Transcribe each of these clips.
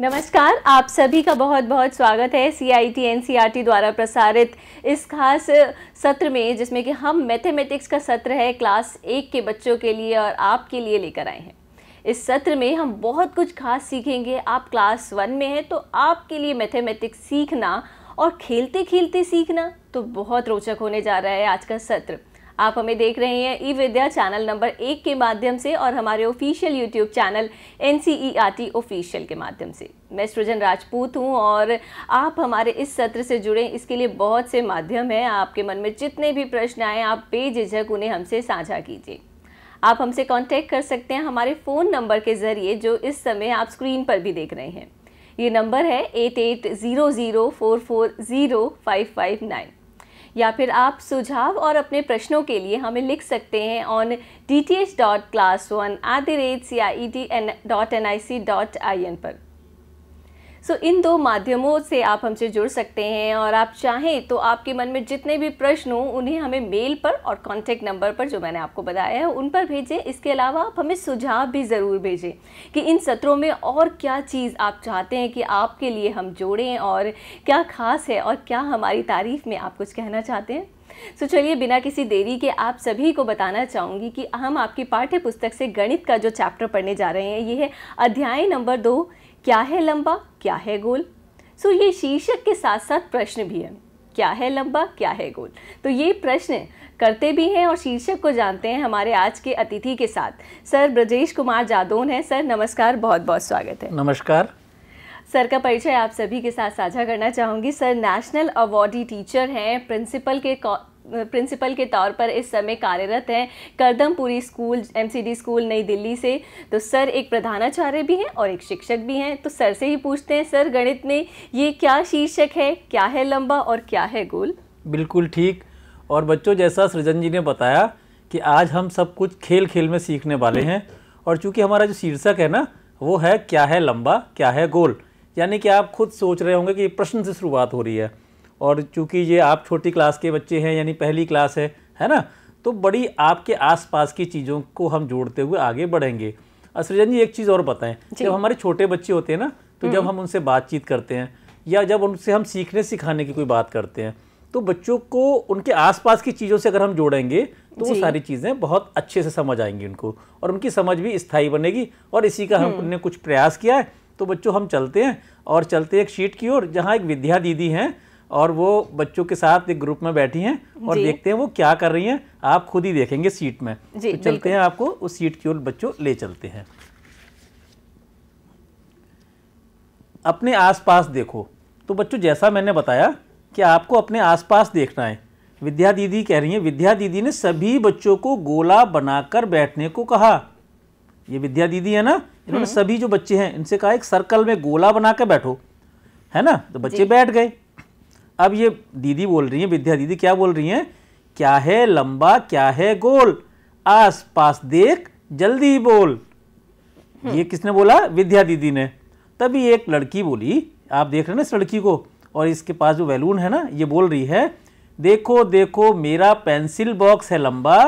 नमस्कार आप सभी का बहुत बहुत स्वागत है C I T N C R T द्वारा प्रसारित इस खास सत्र में जिसमें कि हम मैथमेटिक्स का सत्र है क्लास एक के बच्चों के लिए और आपके लिए लेकर आए हैं इस सत्र में हम बहुत कुछ खास सीखेंगे आप क्लास वन में हैं तो आपके लिए मैथमेटिक्स सीखना और खेलते खेलते सीखना तो बहुत रोचक होने जा रहा है आज का सत्र आप हमें देख रहे हैं ई विद्या चैनल नंबर एक के माध्यम से और हमारे official YouTube channel N C official के माध्यम से मैं सृजन राजपूत हूँ और आप हमारे इस सत्र से जुड़े इसके लिए बहुत से माध्यम हैं आपके मन में जितने भी प्रश्न आए आप बेझिझक उन्हें हमसे साझा कीजिए आप हमसे कांटेक्ट कर सकते हैं हमारे फ़ोन नंबर के ज़रिए जो इस समय आप स्क्रीन पर भी देख रहे हैं ये नंबर है eight eight zero zero four four zero five five nine या फिर आप सुझाव और अपने प्रश्नों के लिए हमें लिख सकते हैं on D T H dot class one at the rate C I E T N dot N I C dot I N पर सो इन दो माध्यमों से आप हमसे जुड़ सकते हैं और आप चाहें तो आपके मन में जितने भी प्रश्न हों उन्हें हमें मेल पर और कॉन्टैक्ट नंबर पर जो मैंने आपको बताया है उन पर भेजें इसके अलावा आप हमें सुझाव भी ज़रूर भेजें कि इन सत्रों में और क्या चीज़ आप चाहते हैं कि आपके लिए हम जोड़ें और क्या ख़ास है और क्या हमारी तारीफ़ में आप कुछ कहना चाहते हैं सो so, चलिए बिना किसी देरी के आप सभी को बताना चाहूँगी कि हम आपकी पाठ्य पुस्तक से गणित का जो चैप्टर पढ़ने जा रहे हैं ये है अध्याय नंबर दो क्या है लंबा क्या है गोल सो ये शीर्षक के साथ साथ प्रश्न भी है क्या है लंबा क्या है गोल तो ये प्रश्न करते भी हैं और शीर्षक को जानते हैं हमारे आज के अतिथि के साथ सर ब्रजेश कुमार जादोन है सर नमस्कार बहुत बहुत स्वागत है नमस्कार सर का परिचय आप सभी के साथ साझा करना चाहूँगी सर नेशनल अवार्डी टीचर हैं प्रिंसिपल के प्रिंसिपल के तौर पर इस समय कार्यरत हैं करदमपुरी स्कूल एमसीडी स्कूल नई दिल्ली से तो सर एक प्रधानाचार्य भी हैं और एक शिक्षक भी हैं तो सर से ही पूछते हैं सर गणित में ये क्या शीर्षक है क्या है लंबा और क्या है गोल बिल्कुल ठीक और बच्चों जैसा सृजन जी ने बताया कि आज हम सब कुछ खेल खेल में सीखने वाले हैं और चूँकि हमारा जो शीर्षक है ना वो है क्या है लंबा क्या है गोल यानी कि आप खुद सोच रहे होंगे कि प्रश्न से शुरुआत हो रही है और चूँकि ये आप छोटी क्लास के बच्चे हैं यानी पहली क्लास है है ना तो बड़ी आपके आसपास की चीज़ों को हम जोड़ते हुए आगे बढ़ेंगे असृजन जी एक चीज़ और बताएं जब हमारे छोटे बच्चे होते हैं ना तो जब हम्म। हम उनसे बातचीत करते हैं या जब उनसे हम सीखने सिखाने की कोई बात करते हैं तो बच्चों को उनके आसपास की चीज़ों से अगर हम जोड़ेंगे तो वो सारी चीज़ें बहुत अच्छे से समझ आएंगी उनको और उनकी समझ भी स्थायी बनेगी और इसी का हमने हम्म। कुछ प्रयास किया है तो बच्चों हम चलते हैं और चलते हैं एक शीट की ओर जहाँ एक विद्या दीदी हैं और वो बच्चों के साथ एक ग्रुप में बैठी हैं और देखते हैं वो क्या कर रही हैं आप खुद ही देखेंगे सीट में तो चलते हैं आपको उस सीट की ओर बच्चों ले चलते हैं अपने आसपास देखो तो बच्चों जैसा मैंने बताया कि आपको अपने आसपास देखना है विद्या दीदी कह रही हैं विद्या दीदी ने सभी बच्चों को गोला बनाकर बैठने को कहा ये विद्या दीदी है ना इन्होंने हम्म। सभी जो बच्चे हैं इनसे कहा एक सर्कल में गोला बना बैठो है ना तो बच्चे बैठ गए अब ये दीदी बोल रही हैं विद्या दीदी क्या बोल रही हैं क्या है लंबा क्या है गोल आस पास देख जल्दी बोल हम्म। ये किसने बोला विद्या दीदी ने तभी एक लड़की बोली आप देख रहे हैं ना इस लड़की को और इसके पास जो वैलून है ना ये बोल रही है देखो देखो मेरा पेंसिल बॉक्स है लंबा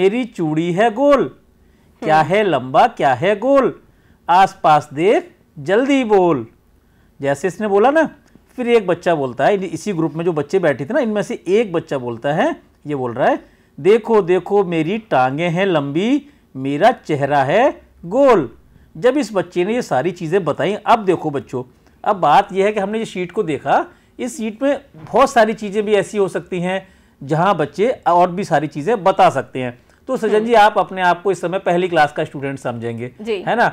मेरी चूड़ी है गोल क्या हम्म। है लंबा क्या है गोल आस पास देख जल्दी बोल जैसे इसने बोला ना फिर एक बच्चा बोलता है इसी ग्रुप में जो बच्चे बैठे थे ना इनमें से एक बच्चा बोलता है ये बोल रहा है देखो देखो मेरी टांगे हैं लंबी मेरा चेहरा है गोल जब इस बच्चे ने ये सारी चीज़ें बताई अब देखो बच्चों अब बात यह है कि हमने ये शीट को देखा इस शीट में बहुत सारी चीज़ें भी ऐसी हो सकती हैं जहाँ बच्चे और भी सारी चीज़ें बता सकते हैं तो सज्जन जी आप अपने आप को इस समय पहली क्लास का स्टूडेंट समझेंगे है ना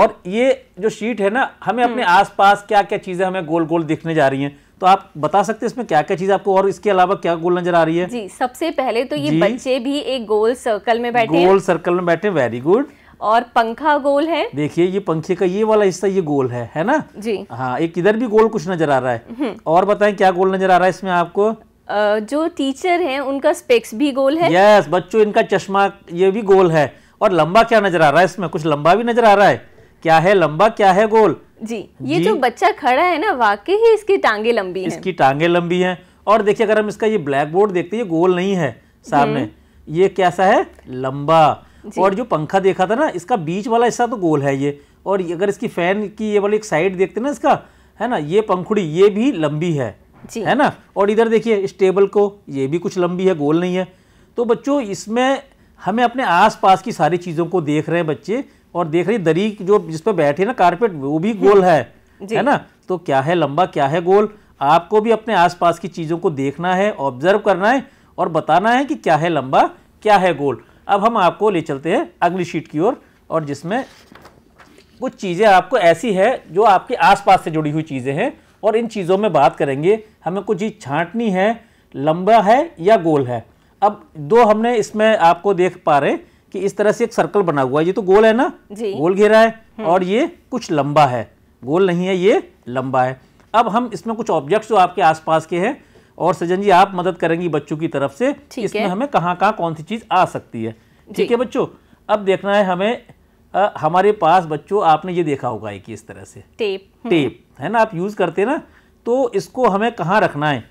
और ये जो शीट है ना हमें अपने हम्म। आसपास क्या क्या चीजें हमें गोल गोल दिखने जा रही हैं तो आप बता सकते हैं इसमें क्या क्या चीज आपको और इसके अलावा क्या गोल नजर आ रही है जी सबसे पहले तो ये बच्चे भी एक गोल सर्कल में बैठे गोल सर्कल में बैठे वेरी गुड और पंखा गोल है देखिए ये पंखे का ये वाला हिस्सा ये गोल है है ना जी हाँ एक इधर भी गोल कुछ नजर आ रहा है हम्म। और बताएं क्या गोल नजर आ रहा है इसमें आपको जो टीचर हैं उनका स्पेक्स भी गोल है यस yes, बच्चों इनका चश्मा ये भी गोल है और लंबा क्या नजर आ रहा है इसमें कुछ लंबा भी नजर आ रहा है क्या है लंबा क्या है गोल जी ये जी, जो बच्चा खड़ा है ना वाकई ही इसकी टांगे लंबी है इसकी टांगे लंबी है और देखिए अगर हम इसका ये ब्लैक बोर्ड देखते ये गोल नहीं है सामने हम्म। ये कैसा है लंबा और जो पंखा देखा था ना इसका बीच वाला हिस्सा तो गोल है ये और अगर इसकी फैन की ये वाली एक साइड देखते ना इसका है ना ये पंखुड़ी ये भी लंबी है जी है ना और इधर देखिए इस टेबल को ये भी कुछ लंबी है गोल नहीं है तो बच्चों इसमें हमें अपने आसपास की सारी चीज़ों को देख रहे हैं बच्चे और देख रहे दरी जो जिस पर बैठे ना कारपेट वो भी हम्म। गोल है है ना तो क्या है लंबा क्या है गोल आपको भी अपने आसपास की चीज़ों को देखना है ऑब्जर्व करना है और बताना है कि क्या है लंबा क्या है गोल अब हम आपको ले चलते हैं अगली शीट की ओर और, और जिसमें कुछ चीज़ें आपको ऐसी है जो आपके आसपास से जुड़ी हुई चीज़ें हैं और इन चीज़ों में बात करेंगे हमें कुछ चीज़ छाँटनी है लंबा है या गोल है अब दो हमने इसमें आपको देख पा रहे कि इस तरह से एक सर्कल बना हुआ है ये तो गोल है ना जी। गोल घेरा है हम्म। और ये कुछ लंबा है गोल नहीं है ये लंबा है अब हम इसमें कुछ ऑब्जेक्ट्स जो आपके आसपास के हैं और सजन जी आप मदद करेंगी बच्चों की तरफ से इसमें हमें कहाँ कहाँ कौन सी चीज़ आ सकती है ठीक है बच्चों अब देखना है हमें आ, हमारे पास बच्चों आपने ये देखा होगा एक इस तरह से टेप हम्म। टेप है ना आप यूज़ करते ना तो इसको हमें कहाँ रखना है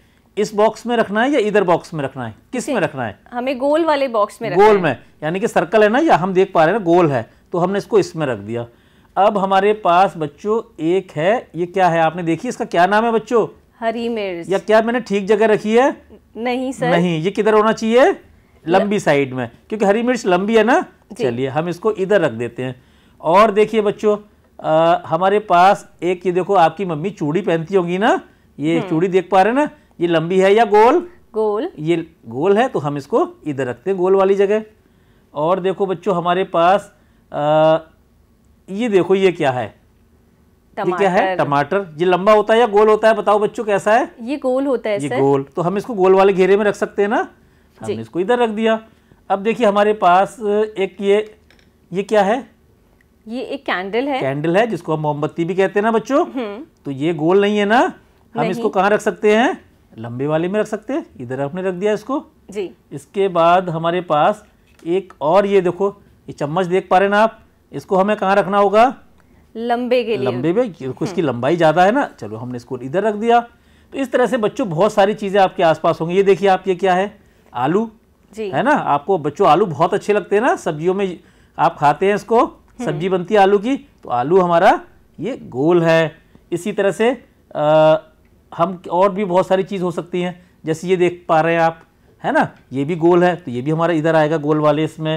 इस बॉक्स में रखना है या इधर बॉक्स में रखना है किस में रखना है हमें गोल वाले बॉक्स में गोल में यानी कि सर्कल है ना या हम देख पा रहे हैं ना गोल है तो हमने इसको इसमें रख दिया अब हमारे पास बच्चों एक है ये क्या है आपने देखी इसका क्या नाम है बच्चों हरी मिर्च या क्या मैंने ठीक जगह रखी है नहीं सर नहीं ये किधर होना चाहिए लंबी साइड में क्योंकि हरी मिर्च लंबी है ना चलिए हम इसको इधर रख देते हैं और देखिए बच्चों हमारे पास एक ये देखो आपकी मम्मी चूड़ी पहनती होगी ना ये हम्म। चूड़ी देख पा रहे ना ये लंबी है या गोल गोल ये गोल है तो हम इसको इधर रखते हैं गोल वाली जगह और देखो बच्चों हमारे पास आ, ये देखो ये क्या है ये क्या है टमाटर ये लंबा होता है या गोल होता है बताओ बच्चों कैसा है ये गोल होता है ये सर? गोल तो हम इसको गोल वाले घेरे में रख सकते हैं ना हमने इसको इधर रख दिया अब देखिए हमारे पास एक ये ये क्या है ये एक कैंडल है कैंडल है जिसको हम मोमबत्ती भी कहते हैं ना बच्चों हम्म। तो ये गोल नहीं है ना हम इसको कहाँ रख सकते हैं लंबे वाले में रख सकते हैं इधर आपने रख दिया इसको जी इसके बाद हमारे पास एक और ये देखो ये चम्मच देख पा रहे ना आप इसको हमें कहाँ रखना होगा लंबे के लिए लंबे में इसकी हम्म। लंबाई ज़्यादा है ना चलो हमने इसको इधर रख दिया तो इस तरह से बच्चों बहुत सारी चीज़ें आपके आसपास होंगी ये देखिए आप ये क्या है आलू जी है ना आपको बच्चों आलू बहुत अच्छे लगते हैं ना सब्जियों में आप खाते हैं इसको हम्म। सब्जी बनती है आलू की तो आलू हमारा ये गोल है इसी तरह से आ, हम और भी बहुत सारी चीज़ हो सकती हैं जैसे ये देख पा रहे हैं आप है ना ये भी गोल है तो ये भी हमारा इधर आएगा गोल वाले इसमें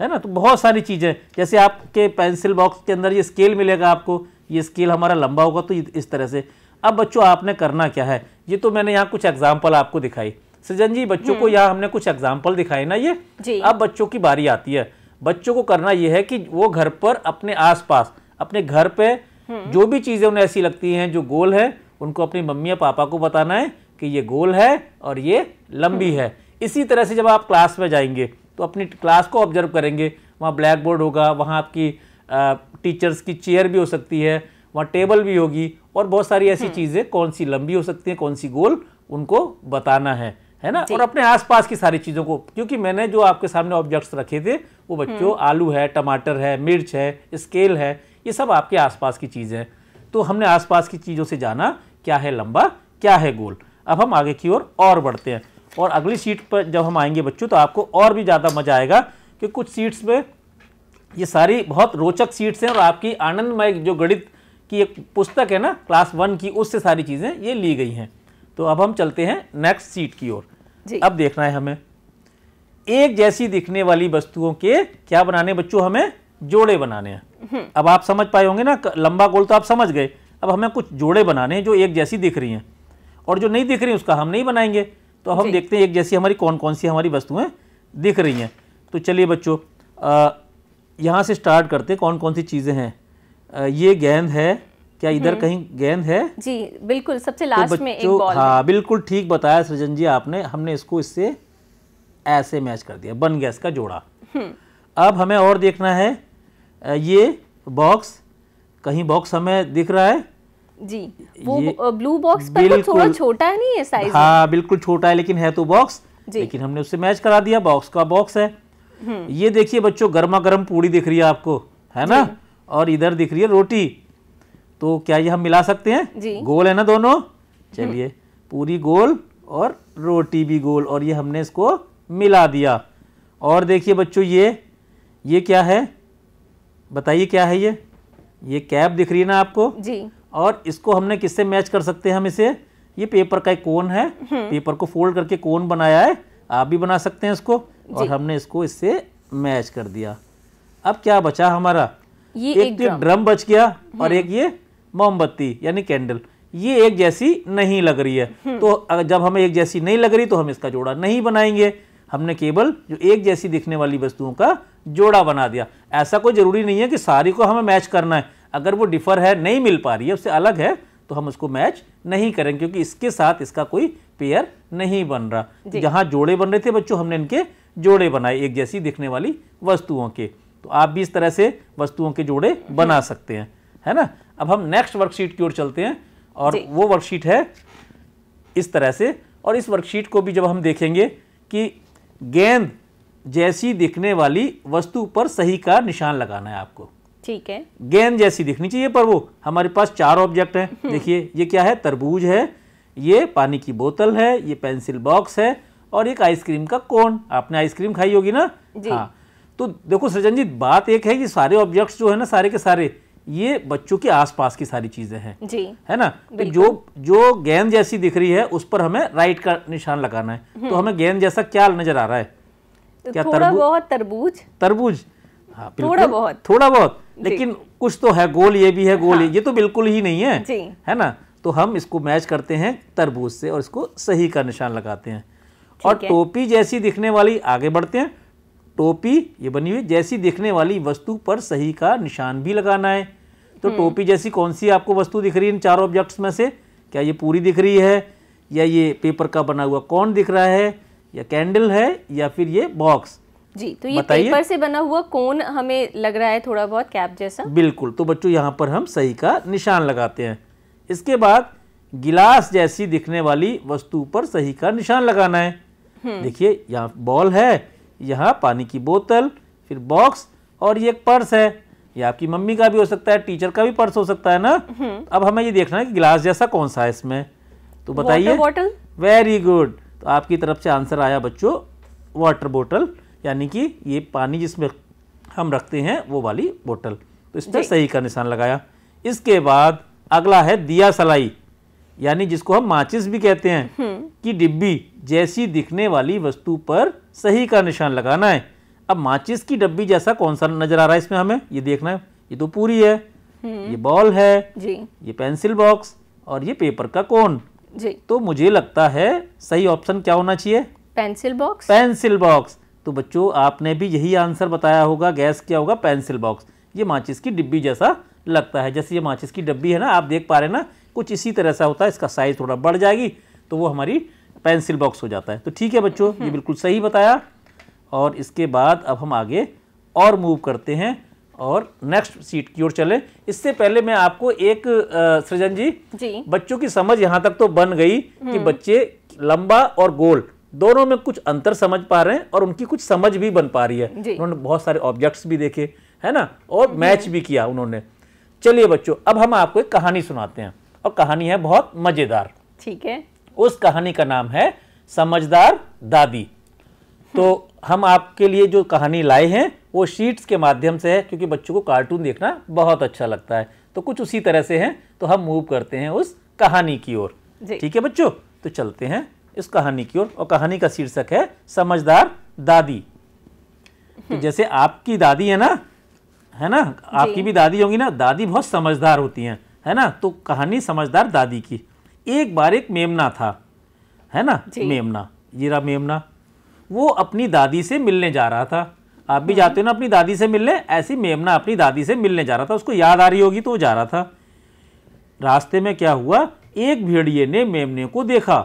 है ना तो बहुत सारी चीज़ें जैसे आपके पेंसिल बॉक्स के अंदर ये स्केल मिलेगा आपको ये स्केल हमारा लंबा होगा तो इस तरह से अब बच्चों आपने करना क्या है ये तो मैंने यहाँ कुछ एग्जाम्पल आपको दिखाई सृजन जी बच्चों को हम्म। यहाँ हमने कुछ एग्जाम्पल दिखाई ना ये अब बच्चों की बारी आती है बच्चों को करना यह है कि वो घर पर अपने आसपास अपने घर पे हम्म। जो भी चीज़ें उन्हें ऐसी लगती हैं जो गोल है उनको अपनी मम्मी या पापा को बताना है कि ये गोल है और ये लंबी हम्म। है इसी तरह से जब आप क्लास में जाएंगे तो अपनी क्लास को ऑब्जर्व करेंगे वहाँ ब्लैक बोर्ड होगा वहाँ आपकी टीचर्स की चेयर भी हो सकती है वहाँ टेबल भी होगी और बहुत सारी ऐसी चीज़ें कौन सी लंबी हो सकती हैं कौन सी गोल उनको बताना है है ना और अपने आसपास की सारी चीज़ों को क्योंकि मैंने जो आपके सामने ऑब्जेक्ट्स रखे थे वो बच्चों हम्म। आलू है टमाटर है मिर्च है स्केल है ये सब आपके आसपास की चीज़ है तो हमने आसपास की चीज़ों से जाना क्या है लंबा क्या है गोल अब हम आगे की ओर और, और बढ़ते हैं और अगली सीट पर जब हम आएंगे बच्चों तो आपको और भी ज़्यादा मज़ा आएगा कि कुछ सीट्स में ये सारी बहुत रोचक सीट्स हैं और आपकी आनंदमय जो गणित की एक पुस्तक है ना क्लास वन की उससे सारी चीज़ें ये ली गई हैं तो अब हम चलते हैं नेक्स्ट सीट की ओर अब देखना है हमें एक जैसी दिखने वाली वस्तुओं के क्या बनाने बच्चों हमें जोड़े बनाने हैं हम्म। अब आप समझ पाए होंगे ना लंबा गोल तो आप समझ गए अब हमें कुछ जोड़े बनाने हैं जो एक जैसी दिख रही हैं और जो नहीं दिख रही उसका हम नहीं बनाएंगे तो हम देखते हैं एक जैसी हमारी कौन कौन सी हमारी वस्तुएं दिख रही हैं तो चलिए बच्चों यहाँ से स्टार्ट करते हैं कौन कौन सी चीज़ें हैं ये गेंद है क्या इधर हम्म। कहीं गेंद है जी बिल्कुल सबसे लास्ट तो में एक बॉल हाँ बिल्कुल ठीक बताया सृजन जी आपने हमने इसको इससे ऐसे मैच कर दिया बन गया इसका जोड़ा हम्म। अब हमें और देखना है ये बॉक्स कहीं बॉक्स हमें दिख रहा है जी वो ब्लू बॉक्स पर थोड़ा छोटा है नहीं ये साइज हाँ बिल्कुल छोटा है लेकिन है तो बॉक्स लेकिन हमने उससे मैच करा दिया बॉक्स का बॉक्स है हम्म। ये देखिए बच्चों गर्मा गर्म पूड़ी दिख रही है आपको है ना और इधर दिख रही है रोटी तो क्या ये हम मिला सकते हैं जी गोल है ना दोनों हम्म। चलिए पूरी गोल और रोटी भी गोल और ये हमने इसको मिला दिया और देखिए बच्चों ये ये क्या है बताइए क्या है ये ये कैप दिख रही है ना आपको जी और इसको हमने किससे मैच कर सकते हैं हम इसे ये पेपर का एक कोन है हम्म। पेपर को फोल्ड करके कोन बनाया है आप भी बना सकते हैं इसको और हमने इसको इससे मैच कर दिया अब क्या बचा हमारा ये एक, एक तो ड्रम बच गया और हम्म। एक ये मोमबत्ती यानी कैंडल ये एक जैसी नहीं लग रही है हम्म। तो जब हमें एक जैसी नहीं लग रही तो हम इसका जोड़ा नहीं बनाएंगे हमने केवल जो एक जैसी दिखने वाली वस्तुओं का जोड़ा बना दिया ऐसा कोई ज़रूरी नहीं है कि सारी को हमें मैच करना है अगर वो डिफ़र है नहीं मिल पा रही है उससे अलग है तो हम उसको मैच नहीं करेंगे क्योंकि इसके साथ इसका कोई पेयर नहीं बन रहा जहाँ जोड़े बन रहे थे बच्चों हमने इनके जोड़े बनाए एक जैसी दिखने वाली वस्तुओं के तो आप भी इस तरह से वस्तुओं के जोड़े बना हम्म। सकते हैं है ना अब हम नेक्स्ट वर्कशीट की ओर चलते हैं और वो वर्कशीट है इस तरह से और इस वर्कशीट को भी जब हम देखेंगे कि गेंद जैसी दिखने वाली वस्तु पर सही का निशान लगाना है आपको ठीक है गेंद जैसी दिखनी चाहिए पर वो हमारे पास चार ऑब्जेक्ट हैं हम्म। देखिए ये क्या है तरबूज है ये पानी की बोतल है ये पेंसिल बॉक्स है और एक आइसक्रीम का कोन आपने आइसक्रीम खाई होगी ना जी। हाँ तो देखो सृजन जी बात एक है कि सारे ऑब्जेक्ट्स जो है ना सारे के सारे ये बच्चों के आसपास की सारी चीजें हैं जी है ना तो जो जो गेंद जैसी दिख रही है उस पर हमें राइट का निशान लगाना है हम्म। तो हमें गेंद जैसा क्या नजर आ रहा है तो क्या थोड़ा तर्बू? बहुत तरबूज तरबूज हाँ थोड़ा बहुत थोड़ा बहुत लेकिन कुछ तो है गोल ये भी है गोल हाँ। ये तो बिल्कुल ही नहीं है जी। है ना तो हम इसको मैच करते हैं तरबूज से और इसको सही का निशान लगाते हैं और टोपी जैसी दिखने वाली आगे बढ़ते हैं टोपी ये बनी हुई जैसी दिखने वाली वस्तु पर सही का निशान भी लगाना है तो हम्म। टोपी जैसी कौन सी आपको वस्तु दिख रही है इन चार ऑब्जेक्ट्स में से क्या ये पूरी दिख रही है या ये पेपर का बना हुआ कौन दिख रहा है या कैंडल है या फिर ये बॉक्स जी तो ये पेपर से बना हुआ कौन हमें लग रहा है थोड़ा बहुत कैप जैसा बिल्कुल तो बच्चों यहाँ पर हम सही का निशान लगाते हैं इसके बाद गिलास जैसी दिखने वाली वस्तु पर सही का निशान लगाना है हम्म। देखिए यहाँ बॉल है यहाँ पानी की बोतल फिर बॉक्स और ये एक पर्स है ये आपकी मम्मी का भी हो सकता है टीचर का भी पर्स हो सकता है ना हम्म। अब हमें ये देखना है कि गिलास जैसा कौन सा है इसमें तो बताइए बॉटल वेरी गुड तो आपकी तरफ से आंसर आया बच्चों वाटर बोटल यानी कि ये पानी जिसमें हम रखते हैं वो वाली बोतल तो इस पर सही का निशान लगाया इसके बाद अगला है दिया सलाई यानी जिसको हम माचिस भी कहते हैं हम्म। कि डिब्बी जैसी दिखने वाली वस्तु पर सही का निशान लगाना है अब माचिस की डब्बी जैसा कौन सा नजर आ रहा है इसमें हमें ये देखना है ये तो पूरी है हम्म। ये बॉल है जी ये पेंसिल बॉक्स और ये पेपर का कोन जी तो मुझे लगता है सही ऑप्शन क्या होना चाहिए पेंसिल बॉक्स पेंसिल बॉक्स तो बच्चों आपने भी यही आंसर बताया होगा गैस क्या होगा पेंसिल बॉक्स ये माचिस की डिब्बी जैसा लगता है जैसे ये माचिस की डब्बी है ना आप देख पा रहे ना कुछ इसी तरह सा होता है इसका साइज थोड़ा बढ़ जाएगी तो वो हमारी पेंसिल बॉक्स हो जाता है तो ठीक है बच्चों ये हम्म। बिल्कुल सही बताया और इसके बाद अब हम आगे और मूव करते हैं और नेक्स्ट सीट की ओर चले इससे पहले मैं आपको एक सृजन जी, जी बच्चों की समझ यहाँ तक तो बन गई कि हम्म। बच्चे लंबा और गोल दोनों में कुछ अंतर समझ पा रहे हैं और उनकी कुछ समझ भी बन पा रही है उन्होंने बहुत सारे ऑब्जेक्ट्स भी देखे है ना और मैच हम्म। भी किया उन्होंने चलिए बच्चों अब हम आपको एक कहानी सुनाते हैं और कहानी है बहुत मज़ेदार ठीक है उस कहानी का नाम है समझदार दादी तो हम आपके लिए जो कहानी लाए हैं वो शीट्स के माध्यम से है क्योंकि बच्चों को कार्टून देखना बहुत अच्छा लगता है तो कुछ उसी तरह से हैं तो हम मूव करते हैं उस कहानी की ओर ठीक है बच्चों तो चलते हैं इस कहानी की ओर और, कहानी का शीर्षक है समझदार दादी तो हम्म। जैसे आपकी दादी है ना है ना आपकी भी दादी होगी ना दादी बहुत समझदार होती हैं है ना तो कहानी समझदार दादी की एक बार एक मेमना था है ना मेमना जीरा मेमना वो अपनी दादी से मिलने जा रहा था आप भी जाते हो ना अपनी दादी से मिलने ऐसी मेमना अपनी दादी से मिलने जा रहा था उसको याद आ रही होगी तो वो जा रहा था रास्ते में क्या हुआ एक भेड़िए ने मेमने को देखा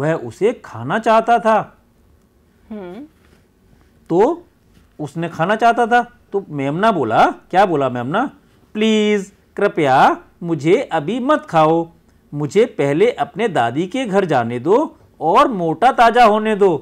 वह उसे खाना चाहता था हम्म। तो उसने खाना चाहता था तो मेमना बोला क्या बोला मेमना प्लीज़ कृपया मुझे अभी मत खाओ मुझे पहले अपने दादी के घर जाने दो और मोटा ताज़ा होने दो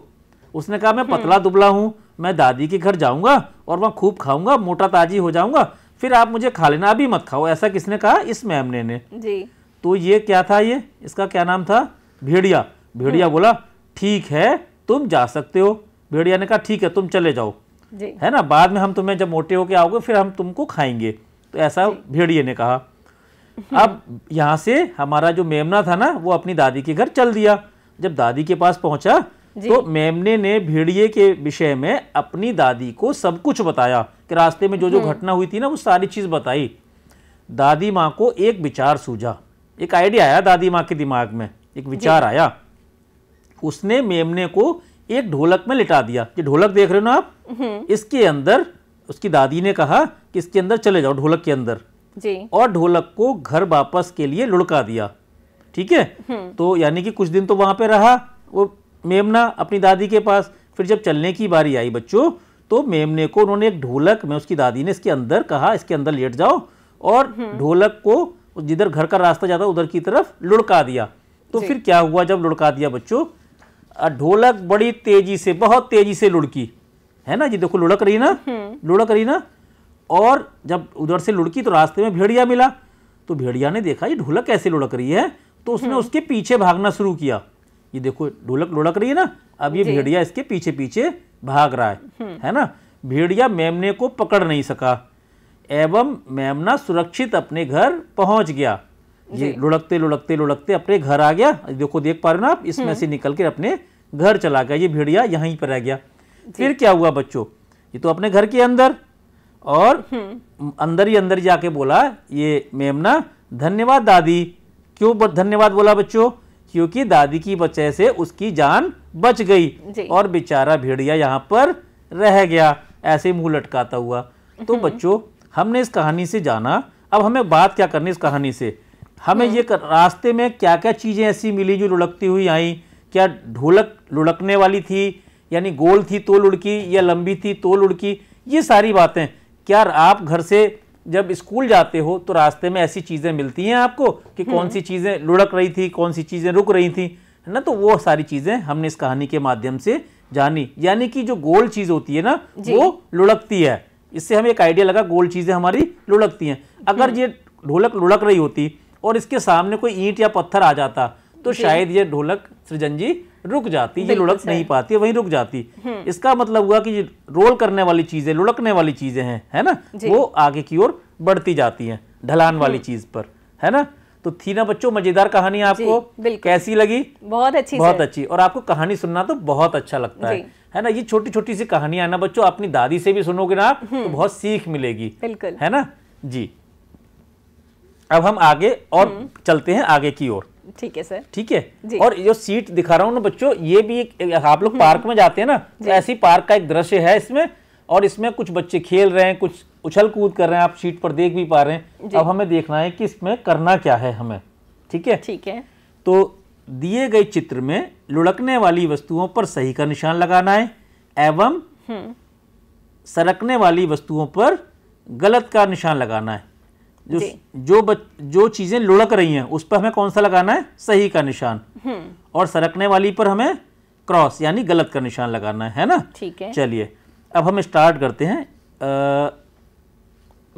उसने कहा मैं पतला हम्म। दुबला हूँ मैं दादी के घर जाऊँगा और वहाँ खूब खाऊंगा मोटा ताजी हो जाऊंगा फिर आप मुझे खा लेना अभी मत खाओ ऐसा किसने कहा इस मेमने ने जी तो ये क्या था ये इसका क्या नाम था भेड़िया भेड़िया हम्म। बोला ठीक है तुम जा सकते हो भेड़िया ने कहा ठीक है तुम चले जाओ है ना बाद में हम तुम्हें जब मोटे होके आओगे फिर हम तुमको खाएंगे तो ऐसा भेड़िए ने कहा हम्म। अब यहाँ से हमारा जो मेमना था ना वो अपनी दादी के घर चल दिया जब दादी के पास पहुंचा तो मेमने ने भेड़िए के विषय में अपनी दादी को सब कुछ बताया कि रास्ते में जो जो हम्म। घटना हुई थी ना वो सारी चीज़ बताई दादी माँ को एक विचार सूझा एक आइडिया आया दादी माँ के दिमाग में एक विचार आया उसने मेमने को एक ढोलक में लिटा दिया ये ढोलक देख रहे हो ना आप हम्म। इसके अंदर उसकी दादी ने कहा कि इसके अंदर चले जाओ ढोलक के अंदर जी और ढोलक को घर वापस के लिए लुढ़का दिया ठीक है हम्म। तो यानी कि कुछ दिन तो वहां पे रहा वो मेमना अपनी दादी के पास फिर जब चलने की बारी आई बच्चों तो मेमने को उन्होंने एक ढोलक में उसकी दादी ने इसके अंदर कहा इसके अंदर लेट जाओ और हम्म। ढोलक को जिधर घर का रास्ता जाता उधर की तरफ लुढ़का दिया तो फिर क्या हुआ जब लुढ़का दिया बच्चों ढोलक बड़ी तेजी से बहुत तेजी से लुढ़की है ना जी देखो लुढ़क रही ना हम्म। लुढ़क रही ना और जब उधर से लुढ़की तो रास्ते में भेड़िया मिला तो भेड़िया ने देखा ये ढोलक कैसे लुढ़क रही है तो उसने हम्म। उसके पीछे भागना शुरू किया ये देखो ढोलक ढोलक रही है ना अब ये भेड़िया इसके पीछे पीछे भाग रहा है हम्म। है ना भेड़िया मेमने को पकड़ नहीं सका एवं मेमना सुरक्षित अपने घर पहुंच गया ये लुढ़कते लुढ़कते लुढ़कते अपने घर आ गया देखो देख पा रहे हो ना आप इसमें हम्म। से निकल के अपने घर चला गया ये भेड़िया यहीं पर रह गया फिर क्या हुआ बच्चों ये तो अपने घर के अंदर और हम्म। अंदर ही अंदर जाके बोला ये मेमना धन्यवाद दादी क्यों धन्यवाद बोला बच्चों क्योंकि दादी की वजह से उसकी जान बच गई और बेचारा भेड़िया यहाँ पर रह गया ऐसे मुंह लटकाता हुआ तो हम्म। बच्चों हमने इस कहानी से जाना अब हमें बात क्या करनी इस कहानी से हमें हम्म। ये कर, रास्ते में क्या क्या चीज़ें ऐसी मिली जो लुढ़कती हुई आई क्या ढोलक लुढ़कने वाली थी यानी गोल थी तो लुढ़की या लंबी थी तो लुढ़की ये सारी बातें क्या आप घर से जब स्कूल जाते हो तो रास्ते में ऐसी चीज़ें मिलती हैं आपको कि कौन हम्म। सी चीज़ें लुढ़क रही थी कौन सी चीज़ें रुक रही थी है ना तो वो सारी चीज़ें हमने इस कहानी के माध्यम से जानी यानी कि जो गोल चीज़ होती है ना वो लुढ़कती है इससे हमें एक आइडिया लगा गोल चीज़ें हमारी लुढ़कती हैं अगर हम्म। ये ढोलक लुढ़क रही होती और इसके सामने कोई ईंट या पत्थर आ जाता तो शायद ये ढोलक सृजन जी रुक जाती ये लुढ़क नहीं पाती वहीं रुक जाती हम्म। इसका मतलब हुआ कि रोल करने वाली चीजें लुढ़कने वाली चीजें हैं है ना वो आगे की ओर बढ़ती जाती हैं ढलान वाली हम्म। चीज पर है ना तो थी ना बच्चों मजेदार कहानी आपको कैसी लगी बहुत अच्छी बहुत अच्छी और आपको कहानी सुनना तो बहुत अच्छा लगता है है ना ये छोटी छोटी सी कहानियां ना बच्चों अपनी दादी से भी सुनोगे ना आप तो हम्म। बहुत सीख मिलेगी बिल्कुल है ना जी अब हम आगे और चलते हैं आगे की ओर ठीक है सर ठीक है और जो सीट दिखा रहा हूँ ना बच्चों ये भी एक आप लोग पार्क हम्म. में जाते हैं ना तो ऐसी पार्क का एक दृश्य है इसमें और इसमें कुछ बच्चे खेल रहे हैं कुछ उछल कूद कर रहे हैं आप सीट पर देख भी पा रहे हैं अब हमें देखना है कि इसमें करना क्या है हमें ठीक है ठीक है तो दिए गए चित्र में लुढ़कने वाली वस्तुओं पर सही का निशान लगाना है एवं हम्म. सरकने वाली वस्तुओं पर गलत का निशान लगाना है जो जो बच, जो चीजें लुढ़क रही हैं उस पर हमें कौन सा लगाना है सही का निशान हम्म। और सरकने वाली पर हमें क्रॉस यानी गलत का निशान लगाना है है ना ठीक है चलिए अब हम स्टार्ट करते हैं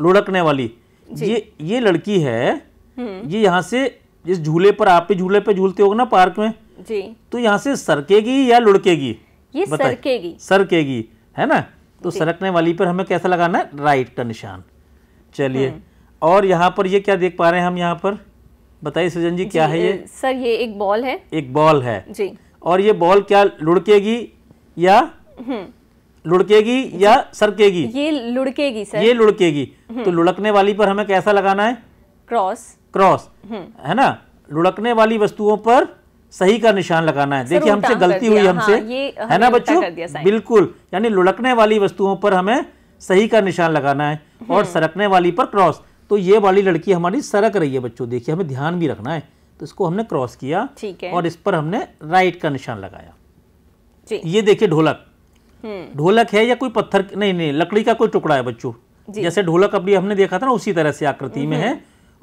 लुढ़कने वाली ये ये लड़की है हम्म। ये यहाँ से जिस झूले पर आप भी झूले पे झूलते हो ना पार्क में जी तो यहाँ से सरकेगी या लुढ़केगी सरकेगी सरकेगी है ना तो सरकने वाली पर हमें कैसा लगाना है राइट का निशान चलिए हम्म। और यहाँ पर ये क्या देख पा रहे हैं हम यहाँ पर बताइए सृजन जी क्या जी, है ये सर ये एक बॉल है एक बॉल है जी और ये बॉल क्या लुड़केगी या हम्म। लुड़केगी या सरकेगी ये लुड़केगी सर ये लुड़केगी तो हम्म। लुढ़कने वाली पर हमें कैसा लगाना है क्रॉस क्रॉस हम्म। है ना लुढ़कने वाली वस्तुओं पर सही का निशान लगाना है देखिए हमसे गलती हुई हमसे हाँ, है ना बच्चों बिल्कुल यानी लुढ़कने वाली वस्तुओं पर हमें सही का निशान लगाना है और सरकने वाली पर क्रॉस तो ये वाली लड़की हमारी सरक रही है बच्चों देखिए हमें ध्यान भी रखना है तो इसको हमने क्रॉस किया ठीक है और इस पर हमने राइट का निशान लगाया ये देखिए ढोलक हम्म। ढोलक है या कोई पत्थर नहीं नहीं लकड़ी का कोई टुकड़ा है बच्चों जैसे ढोलक अभी हमने देखा था ना उसी तरह से आकृति में हम्म। है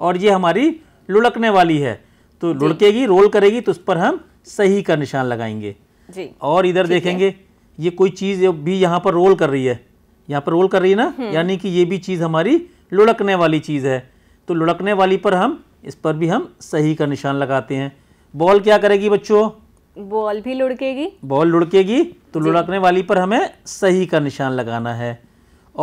और ये हमारी लुढ़कने वाली है तो लुढ़केगी रोल करेगी तो उस पर हम सही का निशान लगाएंगे जी और इधर देखेंगे ये कोई चीज़ भी यहाँ पर रोल कर रही है यहाँ पर रोल कर रही है ना हम्म। यानी कि ये भी चीज़ हमारी लुढ़कने वाली चीज़ है तो लुढ़कने वाली पर हम इस पर भी हम सही का निशान लगाते हैं बॉल क्या करेगी बच्चों बॉल भी लुढ़केगी बॉल लुढ़केगी तो लुढ़कने वाली पर हमें सही का निशान लगाना है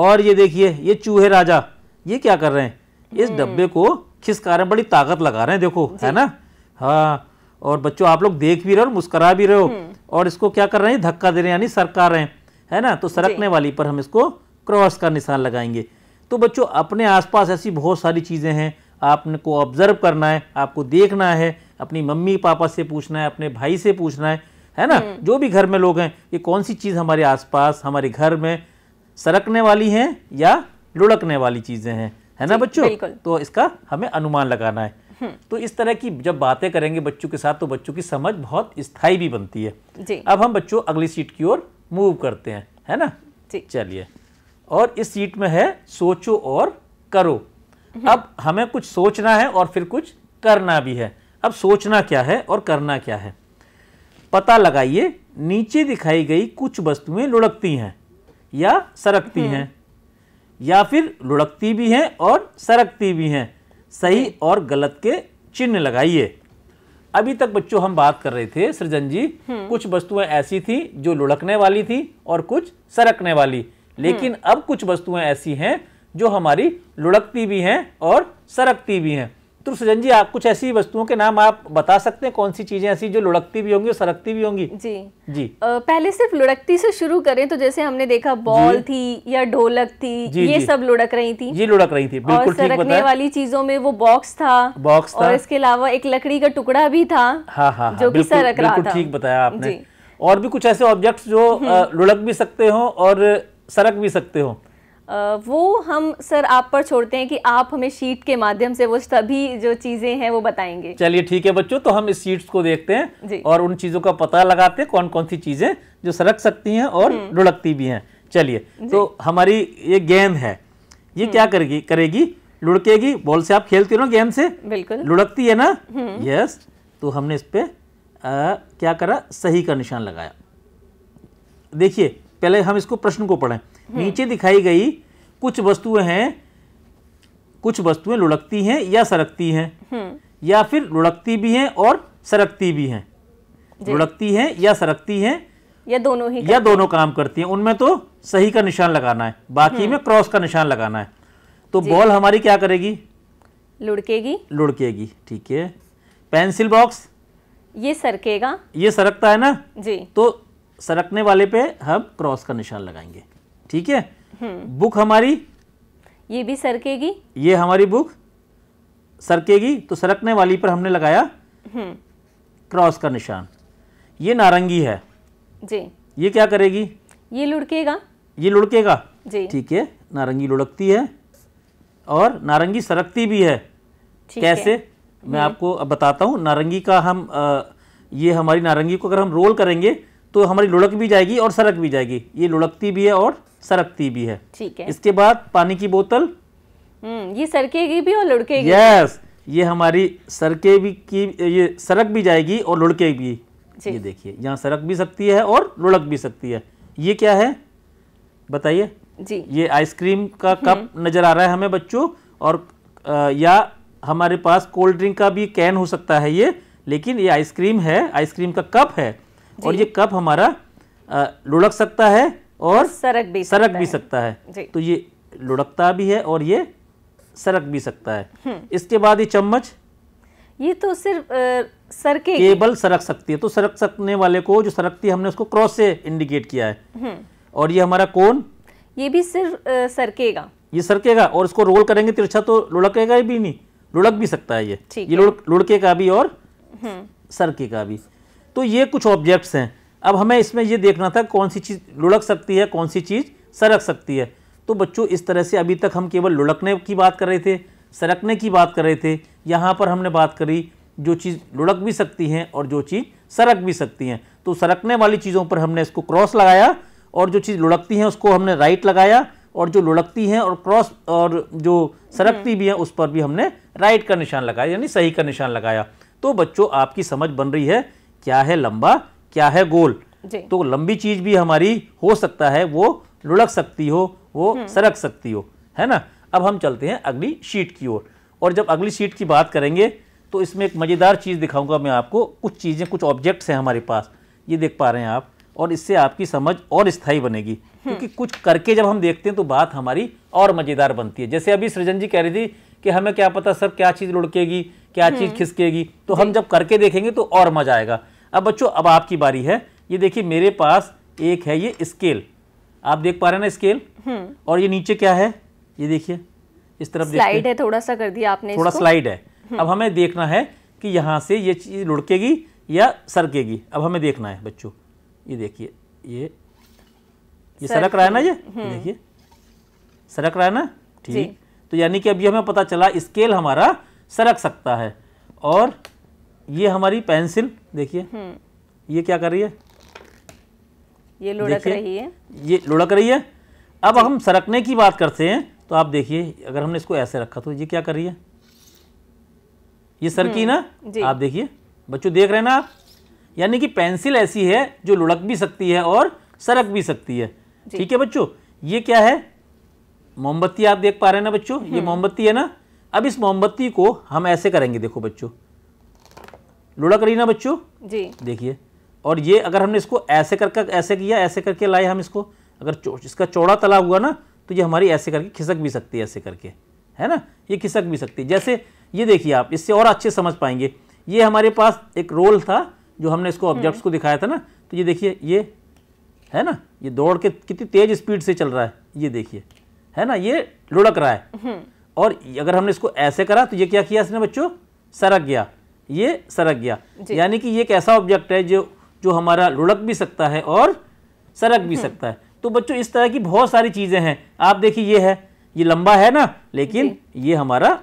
और ये देखिए ये चूहे राजा ये क्या कर रहे हैं इस हम्म। डब्बे को खिसका रहे हैं बड़ी ताकत लगा रहे हैं देखो है ना हाँ और बच्चों आप लोग देख भी रहे हो और मुस्करा भी रहे हो हम्म। और इसको क्या कर रहे हैं धक्का दे रहे हैं यानी सरका रहे हैं है ना तो सरकने वाली पर हम इसको क्रॉस का निशान लगाएंगे तो बच्चों अपने आसपास ऐसी बहुत सारी चीज़ें हैं आपको ऑब्ज़र्व करना है आपको देखना है अपनी मम्मी पापा से पूछना है अपने भाई से पूछना है है ना हम्म। जो भी घर में लोग हैं ये कौन सी चीज़ हमारे आसपास हमारे घर में सरकने वाली हैं या लुढ़कने वाली चीज़ें हैं है ना बच्चों तो इसका हमें अनुमान लगाना है हम्म। तो इस तरह की जब बातें करेंगे बच्चों के साथ तो बच्चों की समझ बहुत स्थायी भी बनती है अब हम बच्चों अगली सीट की ओर मूव करते हैं है ना चलिए और इस सीट में है सोचो और करो अब हमें कुछ सोचना है और फिर कुछ करना भी है अब सोचना क्या है और करना क्या है पता लगाइए नीचे दिखाई गई कुछ वस्तुएं लुढ़कती हैं या सरकती हम्म। हैं या फिर लुढ़कती भी हैं और सरकती भी हैं सही हम्म। और गलत के चिन्ह लगाइए अभी तक बच्चों हम बात कर रहे थे सृजन जी हम्म। कुछ वस्तुएं ऐसी थी जो लुढ़कने वाली थी और कुछ सरकने वाली लेकिन हम्म। अब कुछ वस्तुएं ऐसी हैं जो हमारी लुढ़कती भी हैं और सरकती भी हैं तो सृजन जी आप कुछ ऐसी वस्तुओं के नाम आप बता सकते हैं कौन सी चीजें ऐसी जो लुढ़कती भी होंगी और सरकती भी होंगी जी जी आ, पहले सिर्फ लुढ़कती से शुरू करें तो जैसे हमने देखा बॉल थी या ढोलक थी जी, ये जी, सब लुढ़क रही थी जी लुढ़क रही थी बिल्कुल और सरकने वाली चीजों में वो बॉक्स था बॉक्स और इसके अलावा एक लकड़ी का टुकड़ा भी था हाँ हाँ, हाँ जो की सरक रहा था ठीक बताया आपने और भी कुछ ऐसे ऑब्जेक्ट जो हम्म। लुढ़क भी सकते हो और सरक भी सकते हो वो हम सर आप पर छोड़ते हैं कि आप हमें शीट के माध्यम से वो सभी जो चीज़ें हैं वो बताएंगे चलिए ठीक है बच्चों तो हम इस शीट्स को देखते हैं और उन चीज़ों का पता लगाते हैं कौन कौन सी चीज़ें जो सरक सकती हैं और हम्म। लुढ़कती भी हैं चलिए तो हमारी ये गेंद है ये हम्म। क्या करेगी करेगी लुढ़केगी बॉल से आप खेलते हो गेंद से बिल्कुल लुढ़कती है ना हम्म। यस तो हमने इस पर क्या करा सही का निशान लगाया देखिए पहले हम इसको प्रश्न को पढ़ें हम्म। नीचे दिखाई गई कुछ वस्तुएं हैं कुछ वस्तुएं लुढ़कती हैं या सरकती हैं हम्म। या फिर लुढ़कती भी हैं और सरकती भी हैं लुढ़कती हैं या सरकती हैं या दोनों ही या दोनों काम करती हैं उनमें तो सही का निशान लगाना है बाकी हम्म। में क्रॉस का निशान लगाना है तो बॉल हमारी क्या करेगी लुढ़केगी लुढ़केगी ठीक है पेंसिल बॉक्स ये सरकेगा ये सरकता है ना जी तो सरकने वाले पे हम क्रॉस का निशान लगाएंगे ठीक है बुक हमारी ये भी सरकेगी ये हमारी बुक सरकेगी तो सरकने वाली पर हमने लगाया क्रॉस हम्म। का निशान ये नारंगी है जी ये क्या करेगी ये लुढ़केगा ये लुढ़केगा जी ठीक है नारंगी लुढ़कती है और नारंगी सरकती भी है कैसे है। मैं हम्म। आपको बताता हूँ नारंगी का हम आ, ये हमारी नारंगी को अगर हम रोल करेंगे तो हमारी लुढ़क भी जाएगी और सरक भी जाएगी ये लुढ़कती भी है और सरकती भी है ठीक है इसके बाद पानी की बोतल हम्म, ये सरकेगी भी और लुढ़केगी यस ये हमारी सरके भी की ये सरक भी जाएगी और लुढ़के भी ये देखिए यहाँ सरक भी सकती है और लुढ़क भी सकती है ये क्या है बताइए जी ये आइसक्रीम का हम्म। कप नज़र आ रहा है हमें बच्चों और आ, या हमारे पास कोल्ड ड्रिंक का भी कैन हो सकता है ये लेकिन ये आइसक्रीम है आइसक्रीम का कप है और ये कप हमारा लुढ़क सकता है और सरक भी सरक भी सकता है तो ये लुढ़कता भी है और ये सरक भी सकता है हम्म। इसके बाद ये चम्मच ये तो सिर्फ सरके केबल सरक सकती है तो सरक सकने वाले को जो सरकती है हमने उसको क्रॉस से इंडिकेट किया है हम्म। और ये हमारा कोन ये भी सिर्फ सरकेगा ये सरकेगा और इसको रोल करेंगे तिरछा तो लुढ़केगा भी नहीं लुढ़क भी सकता है ये ये लुढ़के का भी और हम्म। सरके का भी तो ये कुछ ऑब्जेक्ट्स हैं अब हमें इसमें ये देखना था कौन सी चीज़ लुढ़क सकती है कौन सी चीज़ सरक सकती है तो बच्चों इस तरह से अभी तक हम केवल लुढ़कने की बात कर रहे थे सरकने की बात कर रहे थे यहाँ पर हमने बात करी जो चीज़ लुढ़क भी सकती हैं और जो चीज़ सरक भी सकती हैं तो सरकने वाली चीज़ों पर हमने इसको क्रॉस लगाया और जो चीज़ लुढ़कती हैं उसको हमने राइट लगाया और जो लुढ़कती हैं और क्रॉस और जो सरकती हम्म। भी हैं उस पर भी हमने राइट का निशान लगाया यानी सही का निशान लगाया तो बच्चों आपकी समझ बन रही है क्या है लंबा क्या है गोल तो लंबी चीज भी हमारी हो सकता है वो लुढ़क सकती हो वो हम्म। सरक सकती हो है ना अब हम चलते हैं अगली शीट की ओर और।, और जब अगली शीट की बात करेंगे तो इसमें एक मज़ेदार चीज़ दिखाऊंगा मैं आपको कुछ चीज़ें कुछ ऑब्जेक्ट्स हैं हमारे पास ये देख पा रहे हैं आप और इससे आपकी समझ और स्थायी बनेगी हम्म। क्योंकि कुछ करके जब हम देखते हैं तो बात हमारी और मज़ेदार बनती है जैसे अभी सृजन जी कह रही थी कि हमें क्या पता सर क्या चीज़ लुढ़केगी क्या हम्म। चीज़ खिसकेगी तो हम जब करके देखेंगे तो और मज़ा आएगा अब बच्चों अब आपकी बारी है ये देखिए मेरे पास एक है ये स्केल आप देख पा रहे हैं ना स्केल हम्म। और ये नीचे क्या है ये देखिए इस तरफ स्लाइड है थोड़ा सा कर दिया आपने थोड़ा स्लाइड है हम्म। अब हमें देखना है कि यहाँ से ये चीज़ लुड़केगी या सरकेगी अब हमें देखना है बच्चों ये देखिए ये ये सरक रहा है ना ये हम्म। देखिए सरक रहा है ना ठीक तो यानी कि अभी हमें पता चला स्केल हमारा सरक सकता है और ये हमारी पेंसिल देखिए हम्म। ये क्या कर रही है ये लुढ़क रही है ये लुढ़क रही है अब हम सरकने की बात करते हैं तो आप देखिए अगर हमने इसको ऐसे रखा तो ये क्या कर रही है ये सरकी हम्म, ना आप देखिए बच्चों देख रहे हैं ना आप यानी कि पेंसिल ऐसी है जो लुढ़क भी सकती है और सरक भी सकती है ठीक है बच्चों ये क्या है मोमबत्ती आप देख पा रहे हैं ना बच्चों ये हम्म। मोमबत्ती है ना अब इस मोमबत्ती को हम ऐसे करेंगे देखो बच्चों लुढ़क रही ना बच्चों जी देखिए और ये अगर हमने इसको ऐसे कर कर ऐसे किया ऐसे करके लाए हम इसको अगर चो, इसका चौड़ा तला हुआ ना तो ये हमारी ऐसे करके खिसक भी सकती है ऐसे करके है ना ये खिसक भी सकती है जैसे ये देखिए आप इससे और अच्छे समझ पाएंगे ये हमारे पास एक रोल था जो हमने इसको ऑब्जेक्ट्स हम्म। को दिखाया था ना तो ये देखिए ये है ना ये दौड़ के कितनी तेज स्पीड से चल रहा है ये देखिए है ना ये लुढ़क रहा है हम्म। और अगर हमने इसको ऐसे करा तो ये क्या किया इसने बच्चों सरक गया ये सरक गया यानी कि ये एक ऐसा ऑब्जेक्ट है जो जो हमारा लुढ़क भी सकता है और सरक भी हम्म। सकता है तो बच्चों इस तरह की बहुत सारी चीज़ें हैं आप देखिए ये है ये लंबा है ना लेकिन ये हमारा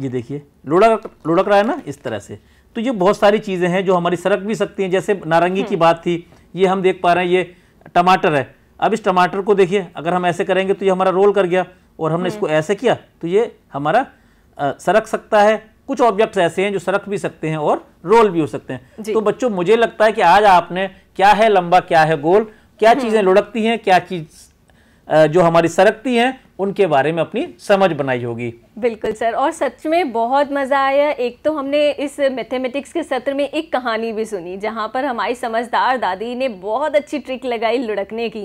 ये देखिए लुढ़क लुढ़क रहा है ना इस तरह से तो ये बहुत सारी चीज़ें हैं जो हमारी सरक भी सकती हैं जैसे नारंगी की हम्म। बात थी ये हम देख पा रहे हैं ये टमाटर है अब इस टमाटर को देखिए अगर हम ऐसे करेंगे तो ये हमारा रोल कर गया और हमने हम्म। इसको ऐसे किया तो ये हमारा सरक सकता है कुछ ऑब्जेक्ट्स ऐसे हैं जो सरक भी सकते हैं और रोल भी हो सकते हैं तो बच्चों मुझे लगता है कि आज आपने क्या है लंबा क्या है गोल क्या हम्म। चीज़ें लुढ़कती हैं क्या चीज़ जो हमारी सरकती हैं उनके बारे में अपनी समझ बनाई होगी बिल्कुल सर और सच में बहुत मज़ा आया एक तो हमने इस मैथमेटिक्स के सत्र में एक कहानी भी सुनी जहाँ पर हमारी समझदार दादी ने बहुत अच्छी ट्रिक लगाई लुढ़कने की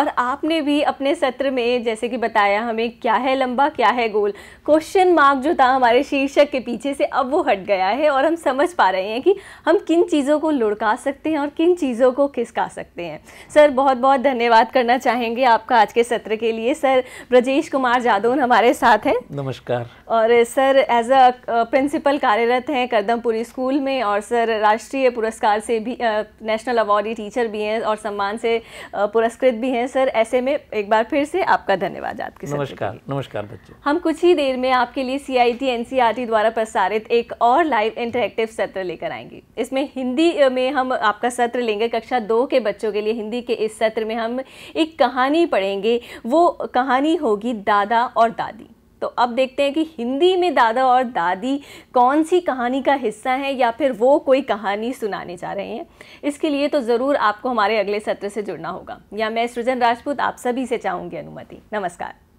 और आपने भी अपने सत्र में जैसे कि बताया हमें क्या है लंबा क्या है गोल क्वेश्चन मार्क जो था हमारे शीर्षक के पीछे से अब वो हट गया है और हम समझ पा रहे हैं कि हम किन चीज़ों को लुढ़का सकते हैं और किन चीज़ों को खिसका सकते हैं सर बहुत बहुत धन्यवाद करना चाहेंगे आपका आज के सत्र के लिए सर ब्रजेश कुमार जादौन हमारे साथ हैं नमस्कार नमस्कार और सर एज अ प्रिंसिपल कार्यरत हैं करदमपुरी स्कूल में और सर राष्ट्रीय पुरस्कार से भी नेशनल अवार्डी टीचर भी हैं और सम्मान से पुरस्कृत भी हैं सर ऐसे में एक बार फिर से आपका धन्यवाद आपके नमस्कार नमस्कार बच्चों हम कुछ ही देर में आपके लिए C I T N C R T द्वारा प्रसारित एक और लाइव इंटरेक्टिव सत्र लेकर आएंगे इसमें हिंदी में हम आपका सत्र लेंगे कक्षा दो के बच्चों के लिए हिंदी के इस सत्र में हम एक कहानी पढ़ेंगे वो कहानी होगी दादा और दादी तो अब देखते हैं कि हिंदी में दादा और दादी कौन सी कहानी का हिस्सा है या फिर वो कोई कहानी सुनाने जा रहे हैं इसके लिए तो ज़रूर आपको हमारे अगले सत्र से जुड़ना होगा या मैं सृजन राजपूत आप सभी से चाहूँगी अनुमति नमस्कार